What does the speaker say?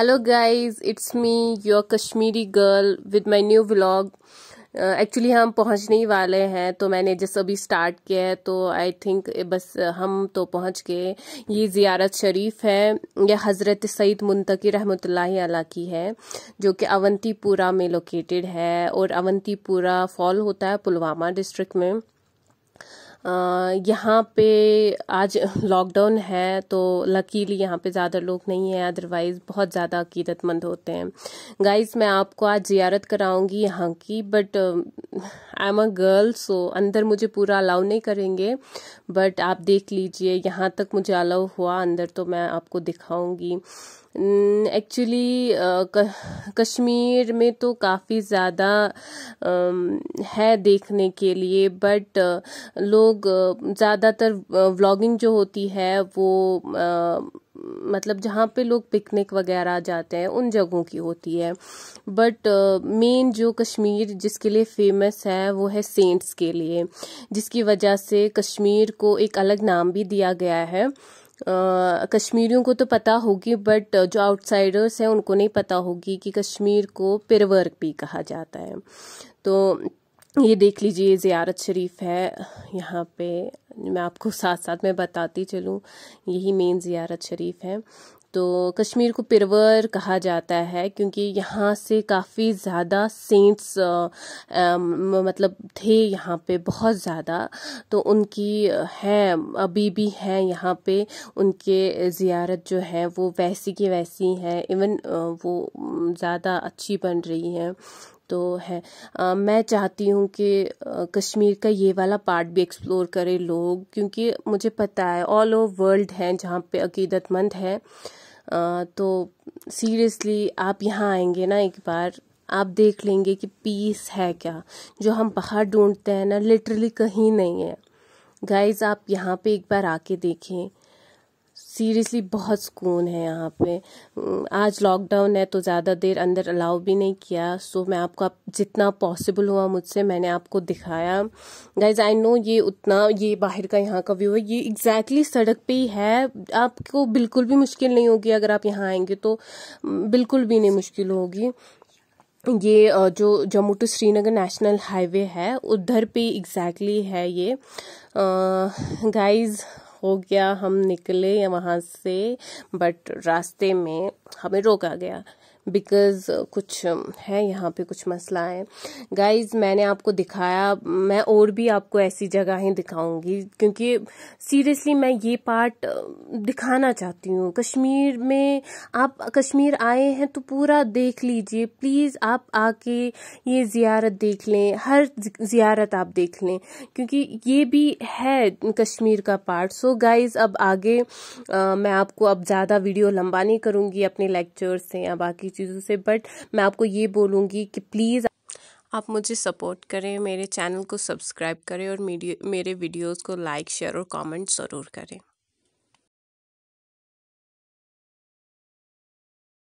hello guys it's me your Kashmiri girl with my new vlog actually हम पहुंचने ही वाले हैं तो मैंने जस्ट अभी स्टार्ट किया है तो आई थिंक eh, बस eh, हम तो पहुंच गए ये ज़ियारत शरीफ है यह हज़रत सईद मुंतकी रहमत आला की है जो कि अवंतीपुरा में लोकेटेड है और अवंतीपुरा फॉल होता है पुलवामा डिस्ट्रिक्ट में यहाँ पे आज लॉकडाउन है तो लकीली यहाँ पे ज़्यादा लोग नहीं हैं अदरवाइज़ बहुत ज़्यादा अकीदतमंद होते हैं गाइस मैं आपको आज जियारत कराऊंगी यहाँ की but I am a girl so अंदर मुझे पूरा अलाउ नहीं करेंगे बट आप देख लीजिए यहाँ तक मुझे अलाउ हुआ अंदर तो मैं आपको दिखाऊंगी एक्चुअली कश्मीर में तो काफ़ी ज़्यादा है देखने के लिए बट लोग ज़्यादातर व्लॉगिंग जो होती है वो मतलब जहाँ पे लोग पिकनिक वगैरह जाते हैं उन जगहों की होती है बट मेन जो कश्मीर जिसके लिए फेमस है वो है सेंट्स के लिए जिसकी वजह से कश्मीर को एक अलग नाम भी दिया गया है कश्मीरियों को तो पता होगी बट जो आउटसाइडर्स हैं उनको नहीं पता होगी कि कश्मीर को पिरवर्क भी कहा जाता है तो ये देख लीजिए ज़ियारत शरीफ है यहाँ पे मैं आपको साथ साथ में बताती चलूँ यही मेन ज़ियारत शरीफ है तो कश्मीर को पिरवर कहा जाता है क्योंकि यहाँ से काफ़ी ज़्यादा सेंट्स मतलब थे यहाँ पे बहुत ज़्यादा तो उनकी हैं अभी भी हैं यहाँ पे उनके ज़ियारत जो है वो वैसी की वैसी हैं इवन वो ज़्यादा अच्छी बन रही हैं तो है आ, मैं चाहती हूँ कि कश्मीर का ये वाला पार्ट भी एक्सप्लोर करें लोग क्योंकि मुझे पता है ऑल ओवर वर्ल्ड हैं जहाँ पे अकीदतमंद आ, तो सीरियसली आप यहाँ आएंगे ना एक बार आप देख लेंगे कि पीस है क्या जो हम बाहर ढूंढते हैं ना लिटरली कहीं नहीं है गाइज आप यहाँ पे एक बार आके देखें सीरियसली बहुत सुकून है यहाँ पे आज लॉकडाउन है तो ज़्यादा देर अंदर अलाउ भी नहीं किया सो मैं आपको आप जितना पॉसिबल हुआ मुझसे मैंने आपको दिखाया गाइज आई नो ये उतना ये बाहर का यहाँ का व्यू है ये एग्जैक्टली exactly सड़क पे ही है आपको बिल्कुल भी मुश्किल नहीं होगी अगर आप यहाँ आएंगे तो बिल्कुल भी नहीं मुश्किल होगी ये जो Jammu to Srinagar national highway है उधर पे एग्जैक्टली exactly है ये गाइज़ हो गया हम निकले वहाँ से बट रास्ते में हमें रोका गया बिकॉज uh, कुछ um, है यहाँ पे कुछ मसला है गाइज मैंने आपको दिखाया मैं और भी आपको ऐसी जगहें दिखाऊंगी क्योंकि सीरियसली मैं ये पार्ट uh, दिखाना चाहती हूँ कश्मीर में आप कश्मीर आए हैं तो पूरा देख लीजिए प्लीज़ आप आके ये ज़ियारत देख लें हर ज़ियारत आप देख लें क्योंकि ये भी है कश्मीर का पार्ट सो गाइज़ अब आगे आ, uh, मैं आपको अब ज़्यादा वीडियो लंबा नहीं करूँगी अपने लेक्चर से या बाकी चीज़ों से बट मैं आपको ये बोलूँगी कि प्लीज़ आप मुझे सपोर्ट करें मेरे चैनल को सब्सक्राइब करें और मेरे वीडियोस को लाइक शेयर और कमेंट ज़रूर करें